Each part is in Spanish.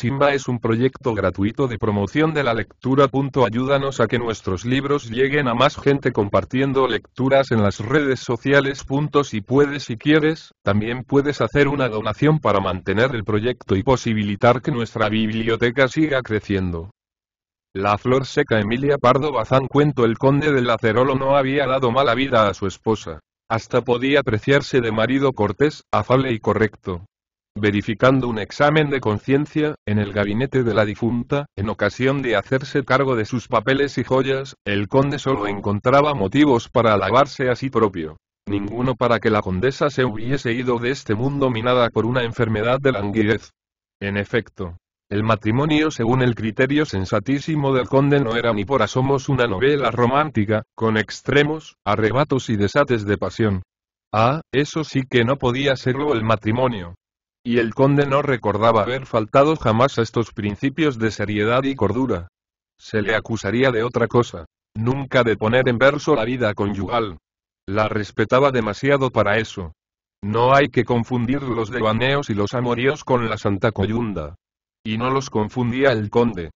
Simba es un proyecto gratuito de promoción de la lectura. Ayúdanos a que nuestros libros lleguen a más gente compartiendo lecturas en las redes sociales. Si puedes y quieres, también puedes hacer una donación para mantener el proyecto y posibilitar que nuestra biblioteca siga creciendo. La flor seca Emilia Pardo Bazán cuento el conde del Acerolo no había dado mala vida a su esposa. Hasta podía apreciarse de marido cortés, afable y correcto verificando un examen de conciencia, en el gabinete de la difunta, en ocasión de hacerse cargo de sus papeles y joyas, el conde solo encontraba motivos para alabarse a sí propio. Ninguno para que la condesa se hubiese ido de este mundo minada por una enfermedad de languidez. En efecto, el matrimonio según el criterio sensatísimo del conde no era ni por asomos una novela romántica, con extremos, arrebatos y desates de pasión. Ah, eso sí que no podía serlo el matrimonio, y el conde no recordaba haber faltado jamás a estos principios de seriedad y cordura. Se le acusaría de otra cosa, nunca de poner en verso la vida conyugal. La respetaba demasiado para eso. No hay que confundir los devaneos y los amoríos con la santa coyunda. Y no los confundía el conde.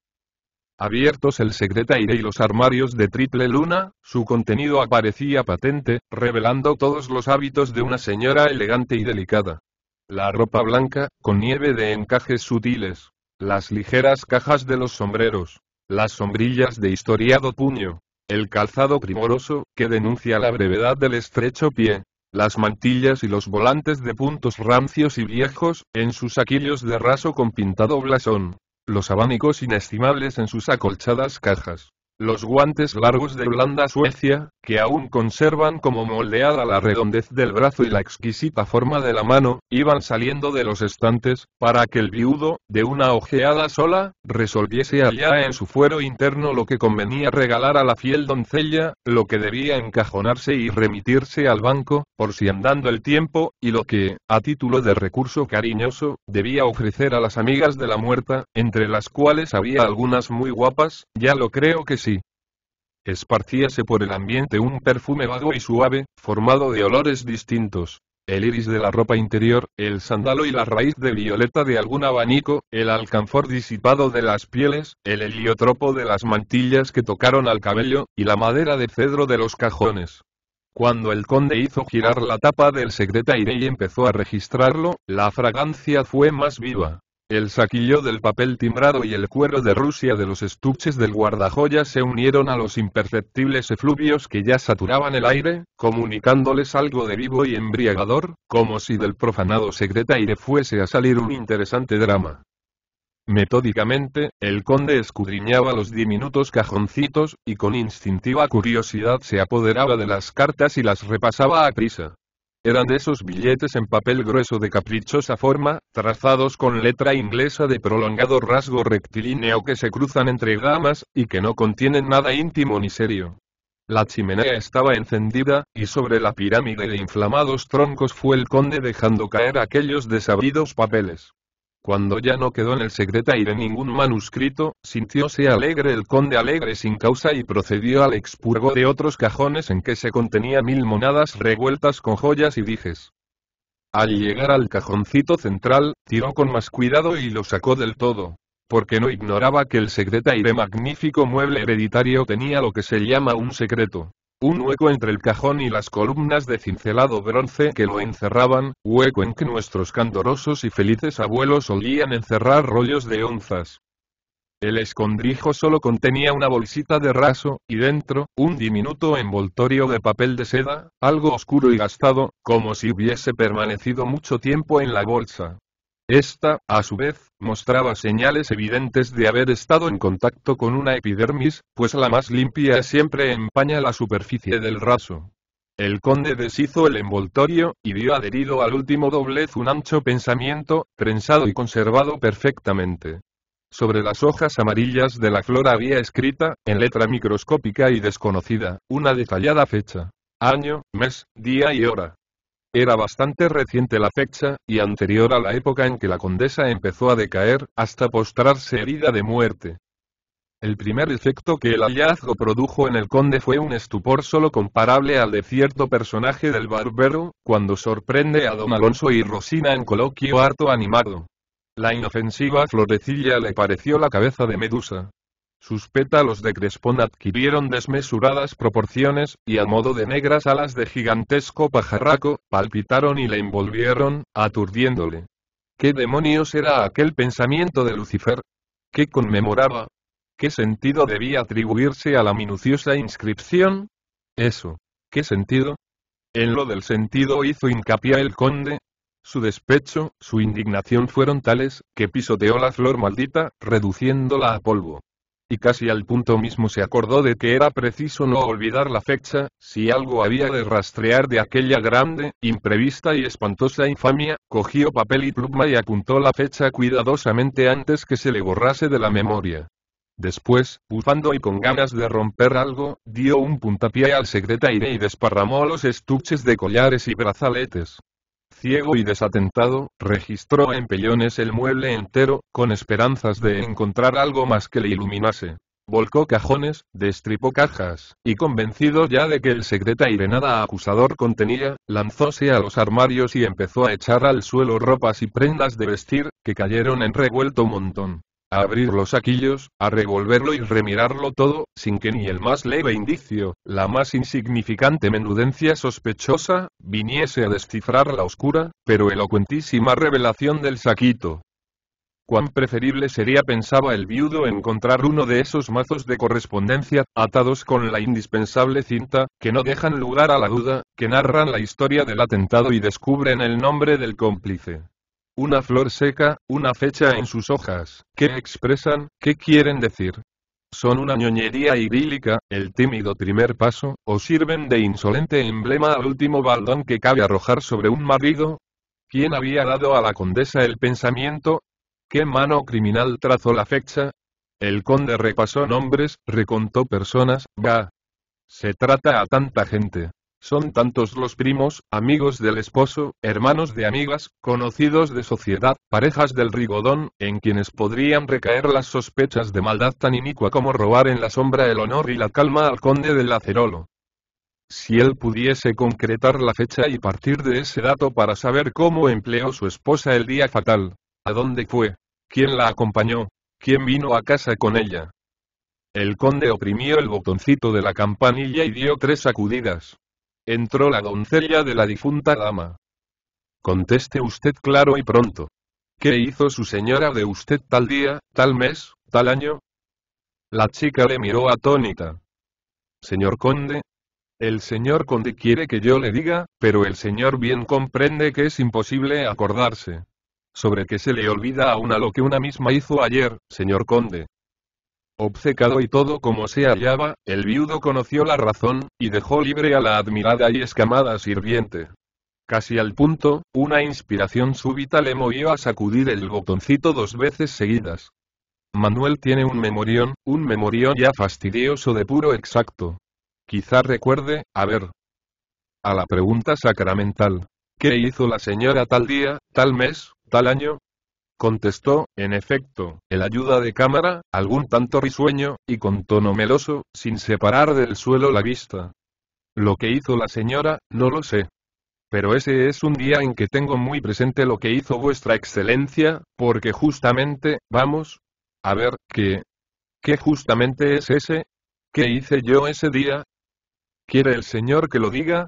Abiertos el secretaire y los armarios de triple luna, su contenido aparecía patente, revelando todos los hábitos de una señora elegante y delicada. La ropa blanca, con nieve de encajes sutiles. Las ligeras cajas de los sombreros. Las sombrillas de historiado puño. El calzado primoroso, que denuncia la brevedad del estrecho pie. Las mantillas y los volantes de puntos rancios y viejos, en sus saquillos de raso con pintado blasón. Los abanicos inestimables en sus acolchadas cajas. Los guantes largos de blanda suecia que aún conservan como moldeada la redondez del brazo y la exquisita forma de la mano, iban saliendo de los estantes, para que el viudo, de una ojeada sola, resolviese allá en su fuero interno lo que convenía regalar a la fiel doncella, lo que debía encajonarse y remitirse al banco, por si andando el tiempo, y lo que, a título de recurso cariñoso, debía ofrecer a las amigas de la muerta, entre las cuales había algunas muy guapas, ya lo creo que Esparcíase por el ambiente un perfume vago y suave, formado de olores distintos. El iris de la ropa interior, el sándalo y la raíz de violeta de algún abanico, el alcanfor disipado de las pieles, el heliotropo de las mantillas que tocaron al cabello, y la madera de cedro de los cajones. Cuando el conde hizo girar la tapa del secretaire y empezó a registrarlo, la fragancia fue más viva. El saquillo del papel timbrado y el cuero de Rusia de los estuches del guardajoya se unieron a los imperceptibles efluvios que ya saturaban el aire, comunicándoles algo de vivo y embriagador, como si del profanado aire fuese a salir un interesante drama. Metódicamente, el conde escudriñaba los diminutos cajoncitos, y con instintiva curiosidad se apoderaba de las cartas y las repasaba a prisa. Eran de esos billetes en papel grueso de caprichosa forma, trazados con letra inglesa de prolongado rasgo rectilíneo que se cruzan entre gamas, y que no contienen nada íntimo ni serio. La chimenea estaba encendida, y sobre la pirámide de inflamados troncos fue el conde dejando caer aquellos desabridos papeles. Cuando ya no quedó en el secretaire ningún manuscrito, sintióse alegre el conde alegre sin causa y procedió al expurgo de otros cajones en que se contenía mil monadas revueltas con joyas y dijes. Al llegar al cajoncito central, tiró con más cuidado y lo sacó del todo, porque no ignoraba que el secretaire magnífico mueble hereditario tenía lo que se llama un secreto un hueco entre el cajón y las columnas de cincelado bronce que lo encerraban, hueco en que nuestros candorosos y felices abuelos solían encerrar rollos de onzas. El escondrijo solo contenía una bolsita de raso, y dentro, un diminuto envoltorio de papel de seda, algo oscuro y gastado, como si hubiese permanecido mucho tiempo en la bolsa. Esta, a su vez, mostraba señales evidentes de haber estado en contacto con una epidermis, pues la más limpia siempre empaña la superficie del raso. El conde deshizo el envoltorio, y vio adherido al último doblez un ancho pensamiento, prensado y conservado perfectamente. Sobre las hojas amarillas de la flor había escrita, en letra microscópica y desconocida, una detallada fecha. Año, mes, día y hora. Era bastante reciente la fecha, y anterior a la época en que la condesa empezó a decaer, hasta postrarse herida de muerte. El primer efecto que el hallazgo produjo en el conde fue un estupor solo comparable al de cierto personaje del barbero, cuando sorprende a don Alonso y Rosina en coloquio harto animado. La inofensiva florecilla le pareció la cabeza de Medusa. Sus pétalos de crespón adquirieron desmesuradas proporciones, y al modo de negras alas de gigantesco pajarraco, palpitaron y le envolvieron, aturdiéndole. ¿Qué demonios era aquel pensamiento de Lucifer? ¿Qué conmemoraba? ¿Qué sentido debía atribuirse a la minuciosa inscripción? Eso. ¿Qué sentido? En lo del sentido hizo hincapié el conde, su despecho, su indignación fueron tales, que pisoteó la flor maldita, reduciéndola a polvo y casi al punto mismo se acordó de que era preciso no olvidar la fecha, si algo había de rastrear de aquella grande, imprevista y espantosa infamia, cogió papel y pluma y apuntó la fecha cuidadosamente antes que se le borrase de la memoria. Después, bufando y con ganas de romper algo, dio un puntapié al secretaire y desparramó los estuches de collares y brazaletes ciego y desatentado, registró en pellones el mueble entero, con esperanzas de encontrar algo más que le iluminase. Volcó cajones, destripó cajas, y convencido ya de que el secreta y nada acusador contenía, lanzóse a los armarios y empezó a echar al suelo ropas y prendas de vestir, que cayeron en revuelto montón a abrir los saquillos, a revolverlo y remirarlo todo, sin que ni el más leve indicio, la más insignificante menudencia sospechosa, viniese a descifrar la oscura, pero elocuentísima revelación del saquito. Cuán preferible sería, pensaba el viudo, encontrar uno de esos mazos de correspondencia, atados con la indispensable cinta, que no dejan lugar a la duda, que narran la historia del atentado y descubren el nombre del cómplice una flor seca, una fecha en sus hojas, ¿qué expresan, qué quieren decir? Son una ñoñería idílica, el tímido primer paso, o sirven de insolente emblema al último baldón que cabe arrojar sobre un marido. ¿Quién había dado a la condesa el pensamiento? ¿Qué mano criminal trazó la fecha? El conde repasó nombres, recontó personas, va. Se trata a tanta gente. Son tantos los primos, amigos del esposo, hermanos de amigas, conocidos de sociedad, parejas del rigodón, en quienes podrían recaer las sospechas de maldad tan inicua como robar en la sombra el honor y la calma al conde del Acerolo. Si él pudiese concretar la fecha y partir de ese dato para saber cómo empleó su esposa el día fatal, a dónde fue, quién la acompañó, quién vino a casa con ella. El conde oprimió el botoncito de la campanilla y dio tres sacudidas. Entró la doncella de la difunta dama. Conteste usted claro y pronto. ¿Qué hizo su señora de usted tal día, tal mes, tal año? La chica le miró atónita. Señor conde. El señor conde quiere que yo le diga, pero el señor bien comprende que es imposible acordarse. Sobre que se le olvida a una lo que una misma hizo ayer, señor conde. Obcecado y todo como se hallaba, el viudo conoció la razón, y dejó libre a la admirada y escamada sirviente. Casi al punto, una inspiración súbita le movió a sacudir el botoncito dos veces seguidas. Manuel tiene un memorión, un memorión ya fastidioso de puro exacto. Quizá recuerde, a ver. A la pregunta sacramental. ¿Qué hizo la señora tal día, tal mes, tal año? contestó, en efecto, el ayuda de cámara, algún tanto risueño, y con tono meloso, sin separar del suelo la vista. Lo que hizo la señora, no lo sé. Pero ese es un día en que tengo muy presente lo que hizo vuestra excelencia, porque justamente, vamos, a ver, ¿qué? ¿Qué justamente es ese? ¿Qué hice yo ese día? ¿Quiere el señor que lo diga?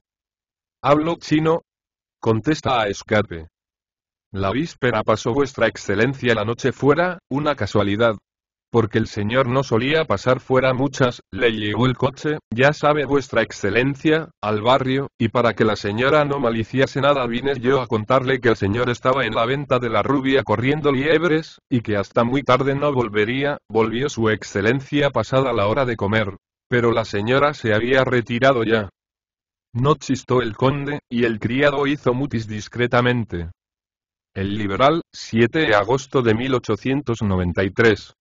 Hablo chino. Contesta a escape. La víspera pasó vuestra excelencia la noche fuera, una casualidad. Porque el señor no solía pasar fuera muchas, le llegó el coche, ya sabe vuestra excelencia, al barrio, y para que la señora no maliciase nada vine yo a contarle que el señor estaba en la venta de la rubia corriendo liebres, y que hasta muy tarde no volvería, volvió su excelencia pasada la hora de comer. Pero la señora se había retirado ya. No chistó el conde, y el criado hizo mutis discretamente. El Liberal, 7 de agosto de 1893.